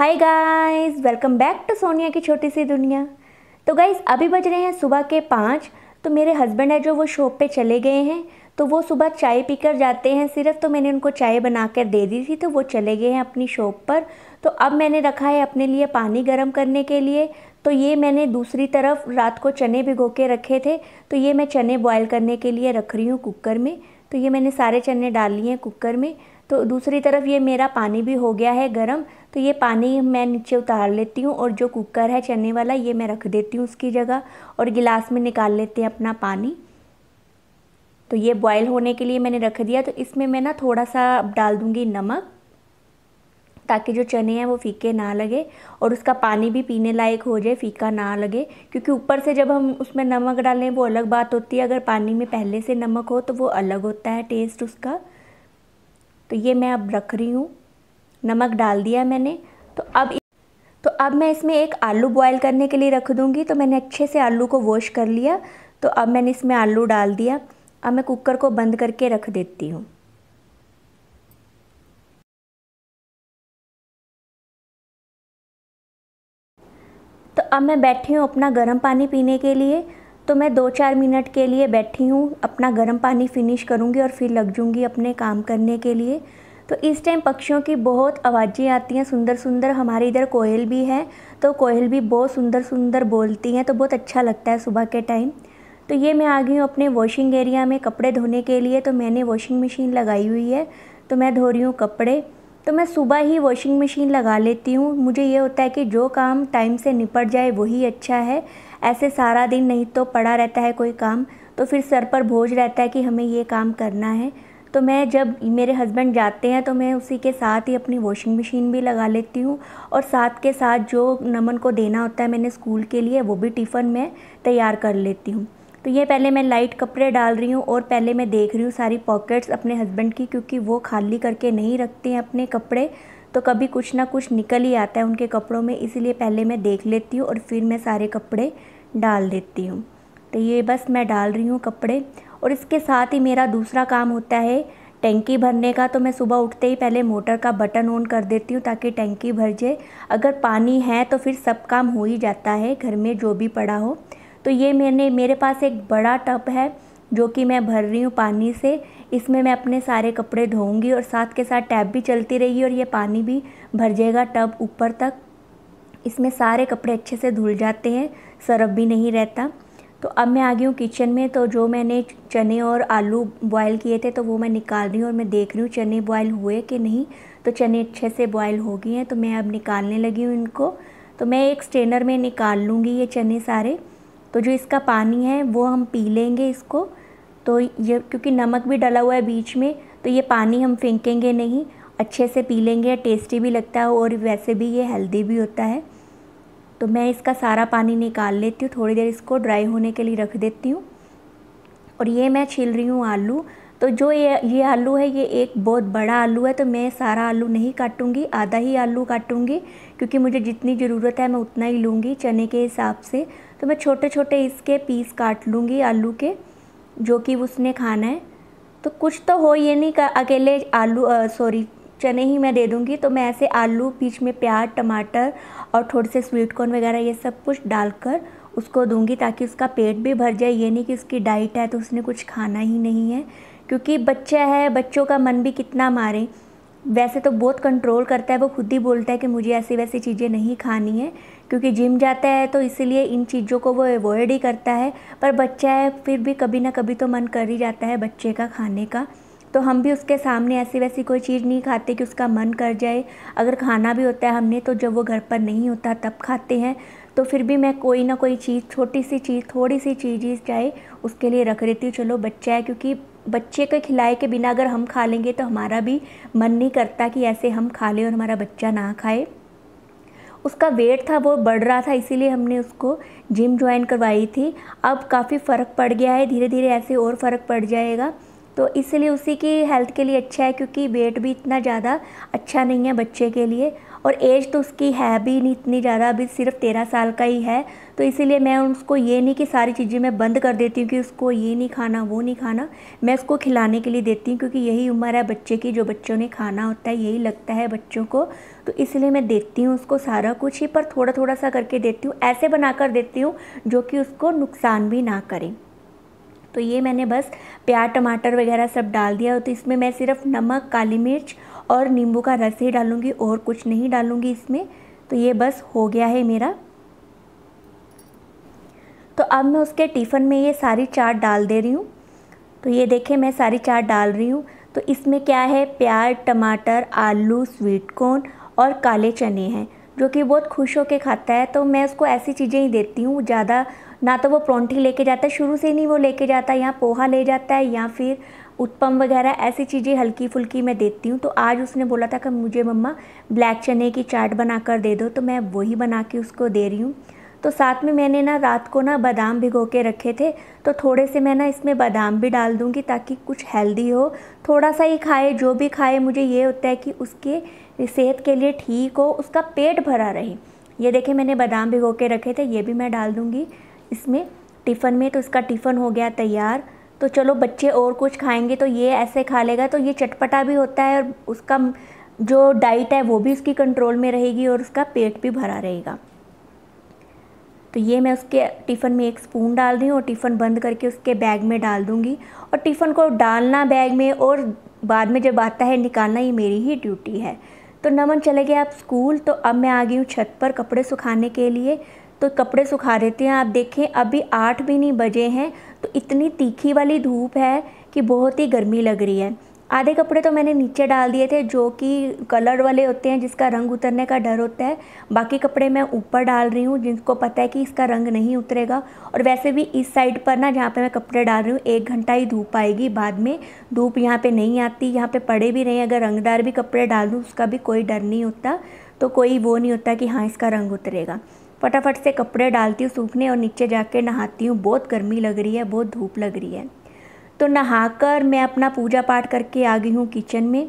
hi guys welcome back to Sonia की छोटी सी दुनिया तो गाइस अभी बज रहे हैं सुबह के पाँच तो मेरे हस्बैंड है जो वो शॉप पे चले गए हैं तो वो सुबह चाय पीकर जाते हैं सिर्फ तो मैंने उनको चाय बना कर दे दी थी तो वो चले गए हैं अपनी शॉप पर तो अब मैंने रखा है अपने लिए पानी गर्म करने के लिए तो ये मैंने दूसरी तरफ रात को चने भिगो के रखे थे तो ये मैं चने बॉयल करने के लिए रख रही हूँ कुकर में तो ये मैंने सारे चने डाल लिए हैं कुकर में तो दूसरी तरफ ये मेरा पानी भी हो गया है गर्म तो ये पानी मैं नीचे उतार लेती हूँ और जो कुकर है चने वाला ये मैं रख देती हूँ उसकी जगह और गिलास में निकाल लेते हैं अपना पानी तो ये बॉयल होने के लिए मैंने रख दिया तो इसमें मैं ना थोड़ा सा डाल दूँगी नमक ताकि जो चने हैं वो फीके ना लगे और उसका पानी भी पीने लायक हो जाए फीका ना लगे क्योंकि ऊपर से जब हम उसमें नमक डालें वो अलग बात होती है अगर पानी में पहले से नमक हो तो वो अलग होता है टेस्ट उसका तो ये मैं अब रख रही हूँ नमक डाल दिया मैंने तो अब तो अब मैं इसमें एक आलू बॉयल करने के लिए रख दूँगी तो मैंने अच्छे से आलू को वॉश कर लिया तो अब मैंने इसमें आलू डाल दिया अब मैं कुकर को बंद करके रख देती हूँ तो अब मैं बैठी हूँ अपना गर्म पानी पीने के लिए तो मैं दो चार मिनट के लिए बैठी हूँ अपना गर्म पानी फिनिश करूँगी और फिर लग जूँगी अपने काम करने के लिए तो इस टाइम पक्षियों की बहुत आवाज़ें आती हैं सुंदर सुंदर हमारे इधर कोयल भी है तो कोयल भी बहुत सुंदर सुंदर बोलती हैं तो बहुत अच्छा लगता है सुबह के टाइम तो ये मैं आ गई हूँ अपने वॉशिंग एरिया में कपड़े धोने के लिए तो मैंने वॉशिंग मशीन लगाई हुई है तो मैं धो रही हूँ कपड़े तो मैं सुबह ही वॉशिंग मशीन लगा लेती हूँ मुझे ये होता है कि जो काम टाइम से निपट जाए वही अच्छा है ऐसे सारा दिन नहीं तो पड़ा रहता है कोई काम तो फिर सर पर बोझ रहता है कि हमें ये काम करना है तो मैं जब मेरे हस्बैंड जाते हैं तो मैं उसी के साथ ही अपनी वॉशिंग मशीन भी लगा लेती हूँ और साथ के साथ जो नमन को देना होता है मैंने स्कूल के लिए वो भी टिफ़न में तैयार कर लेती हूँ तो ये पहले मैं लाइट कपड़े डाल रही हूँ और पहले मैं देख रही हूँ सारी पॉकेट्स अपने हस्बैंड की क्योंकि वो खाली करके नहीं रखते हैं अपने कपड़े तो कभी कुछ ना कुछ निकल ही आता है उनके कपड़ों में इसीलिए पहले मैं देख लेती हूँ और फिर मैं सारे कपड़े डाल देती हूँ तो ये बस मैं डाल रही हूँ कपड़े और इसके साथ ही मेरा दूसरा काम होता है टैंकी भरने का तो मैं सुबह उठते ही पहले मोटर का बटन ऑन कर देती हूँ ताकि टैंकी भर जाए अगर पानी है तो फिर सब काम हो ही जाता है घर में जो भी पड़ा हो तो ये मैंने मेरे पास एक बड़ा टब है जो कि मैं भर रही हूँ पानी से इसमें मैं अपने सारे कपड़े धोऊंगी और साथ के साथ टैब भी चलती रहेगी और ये पानी भी भर जाएगा टब ऊपर तक इसमें सारे कपड़े अच्छे से धुल जाते हैं सरफ भी नहीं रहता तो अब मैं आ गई हूँ किचन में तो जो मैंने चने और आलू बॉयल किए थे तो वो मैं निकाल रही हूँ और मैं देख रही हूँ चने बॉयल हुए कि नहीं तो चने अच्छे से बॉयल हो गए हैं तो मैं अब निकालने लगी हूँ इनको तो मैं एक स्टेनर में निकाल लूँगी ये चने सारे तो जो इसका पानी है वो हम पी लेंगे इसको तो ये क्योंकि नमक भी डला हुआ है बीच में तो ये पानी हम फेंकेंगे नहीं अच्छे से पी लेंगे टेस्टी भी लगता है और वैसे भी ये हेल्दी भी होता है तो मैं इसका सारा पानी निकाल लेती हूँ थोड़ी देर इसको ड्राई होने के लिए रख देती हूँ और ये मैं छील रही हूँ आलू तो जो ये ये आलू है ये एक बहुत बड़ा आलू है तो मैं सारा आलू नहीं काटूँगी आधा ही आलू काटूंगी क्योंकि मुझे जितनी ज़रूरत है मैं उतना ही लूँगी चने के हिसाब से तो मैं छोटे छोटे इसके पीस काट लूँगी आलू के जो कि उसने खाना है तो कुछ तो हो ये नहीं अकेले आलू सॉरी चने ही मैं दे दूँगी तो मैं ऐसे आलू बीच में प्याज टमाटर और थोड़े से स्वीट कॉर्न वगैरह ये सब कुछ डालकर उसको दूंगी ताकि उसका पेट भी भर जाए ये नहीं कि उसकी डाइट है तो उसने कुछ खाना ही नहीं है क्योंकि बच्चा है बच्चों का मन भी कितना मारें वैसे तो बहुत कंट्रोल करता है वो खुद ही बोलता है कि मुझे ऐसी वैसी चीज़ें नहीं खानी है क्योंकि जिम जाता है तो इसीलिए इन चीज़ों को वो अवॉइड ही करता है पर बच्चा है फिर भी कभी ना कभी तो मन कर ही जाता है बच्चे का खाने का तो हम भी उसके सामने ऐसी वैसी कोई चीज़ नहीं खाते कि उसका मन कर जाए अगर खाना भी होता है हमने तो जब वो घर पर नहीं होता तब खाते हैं तो फिर भी मैं कोई ना कोई चीज़ छोटी सी चीज़ थोड़ी सी चीज़ चाहे उसके लिए रख देती हूँ चलो बच्चा है क्योंकि बच्चे के खिलाए के बिना अगर हम खा लेंगे तो हमारा भी मन नहीं करता कि ऐसे हम खा लें और हमारा बच्चा ना खाए उसका वेट था वो बढ़ रहा था इसीलिए हमने उसको जिम ज्वाइन करवाई थी अब काफ़ी फ़र्क पड़ गया है धीरे धीरे ऐसे और फ़र्क पड़ जाएगा तो इसलिए उसी की हेल्थ के लिए अच्छा है क्योंकि वेट भी इतना ज़्यादा अच्छा नहीं है बच्चे के लिए और एज तो उसकी है भी नहीं इतनी ज़्यादा अभी सिर्फ तेरह साल का ही है तो इसीलिए मैं उसको ये नहीं कि सारी चीज़ें मैं बंद कर देती हूँ कि उसको ये नहीं खाना वो नहीं खाना मैं उसको खिलाने के लिए देती हूँ क्योंकि यही उम्र है बच्चे की जो बच्चों ने खाना होता है यही लगता है बच्चों को तो इसलिए मैं देती हूँ उसको सारा कुछ ही पर थोड़ा थोड़ा सा करके देती हूँ ऐसे बना कर देती हूँ जो कि उसको नुकसान भी ना करें तो ये मैंने बस प्याज टमाटर वगैरह सब डाल दिया तो इसमें मैं सिर्फ नमक काली मिर्च और नींबू का रस ही डालूँगी और कुछ नहीं डालूँगी इसमें तो ये बस हो गया है मेरा तो अब मैं उसके टिफ़न में ये सारी चाट डाल दे रही हूँ तो ये देखें मैं सारी चाट डाल रही हूँ तो इसमें क्या है प्याज टमाटर आलू स्वीट कॉर्न और काले चने हैं जो कि बहुत खुश होकर खाता है तो मैं उसको ऐसी चीज़ें ही देती हूँ ज़्यादा ना तो वो प्रोंठी लेके जाता है शुरू से ही नहीं वो लेके जाता है या पोहा ले जाता है या फिर उत्पम वगैरह ऐसी चीज़ें हल्की फुल्की मैं देती हूँ तो आज उसने बोला था कि मुझे मम्मा ब्लैक चने की चाट बना कर दे दो तो मैं वही बना के उसको दे रही हूँ तो साथ में मैंने ना रात को ना बादाम भिगो के रखे थे तो थोड़े से मैं ना इसमें बादाम भी डाल दूँगी ताकि कुछ हेल्दी हो थोड़ा सा ही खाए जो भी खाए मुझे ये होता है कि उसके सेहत के लिए ठीक हो उसका पेट भरा रहे ये देखे मैंने बादाम भिगो के रखे थे ये भी मैं डाल दूँगी इसमें टिफ़न में तो इसका टिफ़न हो गया तैयार तो चलो बच्चे और कुछ खाएंगे तो ये ऐसे खा लेगा तो ये चटपटा भी होता है और उसका जो डाइट है वो भी उसकी कंट्रोल में रहेगी और उसका पेट भी भरा रहेगा तो ये मैं उसके टिफ़न में एक स्पून डाल दी और टिफ़न बंद करके उसके बैग में डाल दूँगी और टिफ़न को डालना बैग में और बाद में जब आता है निकालना ये मेरी ही ड्यूटी है तो नमन चले गए आप स्कूल तो अब मैं आ गई हूँ छत पर कपड़े सुखाने के लिए तो कपड़े सुखा देते हैं आप देखें अभी आठ भी नहीं बजे हैं तो इतनी तीखी वाली धूप है कि बहुत ही गर्मी लग रही है आधे कपड़े तो मैंने नीचे डाल दिए थे जो कि कलर वाले होते हैं जिसका रंग उतरने का डर होता है बाकी कपड़े मैं ऊपर डाल रही हूँ जिनको पता है कि इसका रंग नहीं उतरेगा और वैसे भी इस साइड पर ना जहाँ पे मैं कपड़े डाल रही हूँ एक घंटा ही धूप आएगी बाद में धूप यहाँ पे नहीं आती यहाँ पर पड़े भी नहीं अगर रंगदार भी कपड़े डाल दूँ उसका भी कोई डर नहीं होता तो कोई वो नहीं होता कि हाँ इसका रंग उतरेगा फटाफट से कपड़े डालती हूँ सूखने और नीचे जाके नहाती हूँ बहुत गर्मी लग रही है बहुत धूप लग रही है तो नहाकर मैं अपना पूजा पाठ करके आ गई हूँ किचन में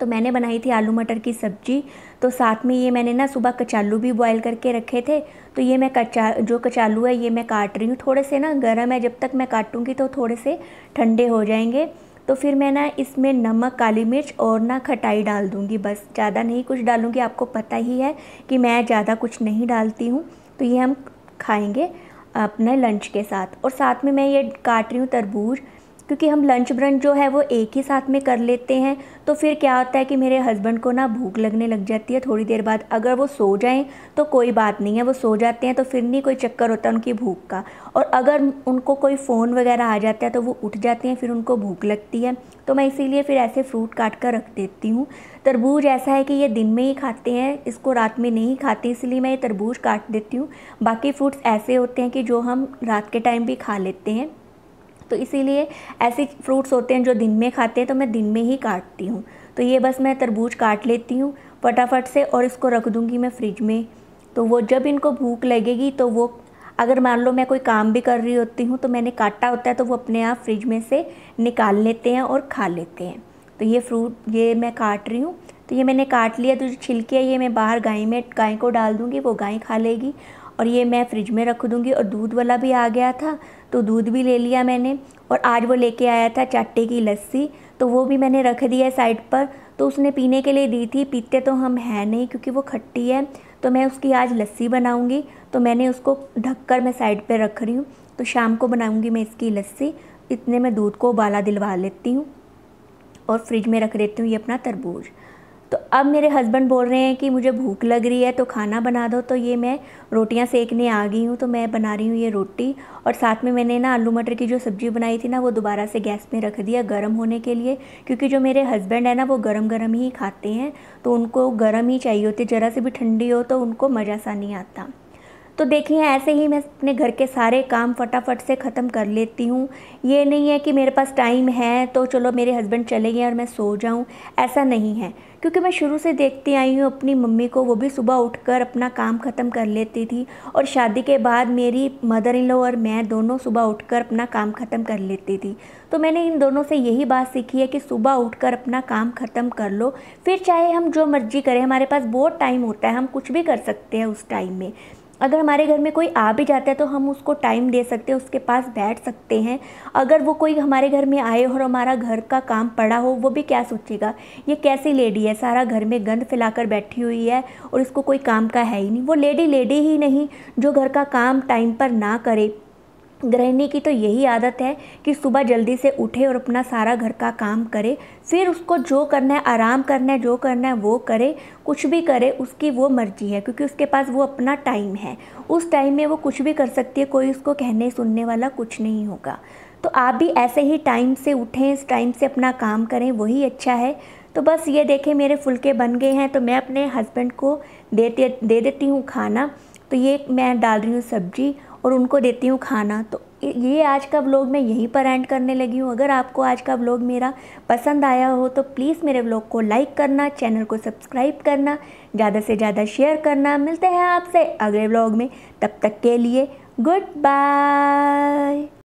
तो मैंने बनाई थी आलू मटर की सब्ज़ी तो साथ में ये मैंने ना सुबह कचालू भी बॉईल करके रखे थे तो ये मैं कचा जो कचालू है ये मैं काट रही हूँ थोड़े से ना गर्म है जब तक मैं काटूँगी तो थोड़े से ठंडे हो जाएंगे तो फिर मैं ना इसमें नमक काली मिर्च और ना खटाई डाल दूँगी बस ज़्यादा नहीं कुछ डालूँगी आपको पता ही है कि मैं ज़्यादा कुछ नहीं डालती हूँ तो ये हम खाएँगे अपने लंच के साथ और साथ में मैं ये काट रही हूँ तरबूज क्योंकि हम लंच ब्रंच जो है वो एक ही साथ में कर लेते हैं तो फिर क्या होता है कि मेरे हस्बैंड को ना भूख लगने लग जाती है थोड़ी देर बाद अगर वो सो जाएं तो कोई बात नहीं है वो सो जाते हैं तो फिर नहीं कोई चक्कर होता उनकी भूख का और अगर उनको कोई फ़ोन वगैरह आ जाता है तो वो उठ जाते हैं फिर उनको भूख लगती है तो मैं इसीलिए फिर ऐसे फ्रूट काट कर रख देती हूँ तरबूज ऐसा है कि ये दिन में ही खाते हैं इसको रात में नहीं खाते इसलिए मैं ये तरबूज काट देती हूँ बाकी फ्रूट्स ऐसे होते हैं कि जो हम रात के टाइम भी खा लेते हैं तो इसीलिए ऐसे फ्रूट्स होते हैं जो दिन में खाते हैं तो मैं दिन में ही काटती हूँ तो ये बस मैं तरबूज काट लेती हूँ फटाफट से और इसको रख दूँगी मैं फ्रिज में तो वो जब इनको भूख लगेगी तो वो अगर मान लो मैं कोई काम भी कर रही होती हूँ तो मैंने काटा होता है तो वो अपने आप फ्रिज में से निकाल लेते हैं और खा लेते हैं तो ये फ्रूट ये मैं काट रही हूँ तो ये मैंने काट लिया तो जो छिलके ये मैं बाहर गाय में गाय को डाल दूँगी वो गाय खा लेगी और ये मैं फ्रिज में रख दूँगी और दूध वाला भी आ गया था तो दूध भी ले लिया मैंने और आज वो लेके आया था चाट्टे की लस्सी तो वो भी मैंने रख दिया है साइड पर तो उसने पीने के लिए दी थी पीते तो हम हैं नहीं क्योंकि वो खट्टी है तो मैं उसकी आज लस्सी बनाऊँगी तो मैंने उसको ढककर मैं साइड पर रख रही हूँ तो शाम को बनाऊँगी मैं इसकी लस्सी इतने में दूध को उबाला दिलवा लेती हूँ और फ्रिज में रख देती हूँ ये अपना तरबूज तो अब मेरे हस्बैंड बोल रहे हैं कि मुझे भूख लग रही है तो खाना बना दो तो ये मैं रोटियां सेकने आ गई हूँ तो मैं बना रही हूँ ये रोटी और साथ में मैंने ना आलू मटर की जो सब्ज़ी बनाई थी ना वो दोबारा से गैस में रख दिया गर्म होने के लिए क्योंकि जो मेरे हस्बैंड है ना वो गर्म गर्म ही खाते हैं तो उनको गर्म ही चाहिए होती ज़रा से भी ठंडी हो तो उनको मज़ा सा नहीं आता तो देखिए ऐसे ही मैं अपने घर के सारे काम फटाफट से ख़त्म कर लेती हूँ ये नहीं है कि मेरे पास टाइम है तो चलो मेरे हस्बैंड चले गए और मैं सो जाऊँ ऐसा नहीं है क्योंकि मैं शुरू से देखती आई हूँ अपनी मम्मी को वो भी सुबह उठकर अपना काम ख़त्म कर लेती थी और शादी के बाद मेरी मदर इन लॉ और मैं दोनों सुबह उठकर अपना काम ख़त्म कर लेती थी तो मैंने इन दोनों से यही बात सीखी है कि सुबह उठकर अपना काम ख़त्म कर लो फिर चाहे हम जो मर्ज़ी करें हमारे पास बहुत टाइम होता है हम कुछ भी कर सकते हैं उस टाइम में अगर हमारे घर में कोई आ भी जाता है तो हम उसको टाइम दे सकते हैं उसके पास बैठ सकते हैं अगर वो कोई हमारे घर में आए और हमारा घर का काम पड़ा हो वो भी क्या सोचेगा ये कैसी लेडी है सारा घर में गंद फैलाकर बैठी हुई है और इसको कोई काम का है ही नहीं वो लेडी लेडी ही नहीं जो घर का काम टाइम पर ना करे गृहिणी की तो यही आदत है कि सुबह जल्दी से उठे और अपना सारा घर का काम करे फिर उसको जो करना है आराम करना है जो करना है वो करे कुछ भी करे उसकी वो मर्जी है क्योंकि उसके पास वो अपना टाइम है उस टाइम में वो कुछ भी कर सकती है कोई उसको कहने सुनने वाला कुछ नहीं होगा तो आप भी ऐसे ही टाइम से उठें इस टाइम से अपना काम करें वही अच्छा है तो बस ये देखें मेरे फुलके बन गए हैं तो मैं अपने हस्बैंड को देते दे देती हूँ खाना तो ये मैं डाल रही हूँ सब्जी और उनको देती हूँ खाना तो ये आज का ब्लॉग मैं यहीं पर एंड करने लगी हूँ अगर आपको आज का ब्लॉग मेरा पसंद आया हो तो प्लीज़ मेरे ब्लॉग को लाइक करना चैनल को सब्सक्राइब करना ज़्यादा से ज़्यादा शेयर करना मिलते हैं आपसे अगले ब्लॉग में तब तक के लिए गुड बाय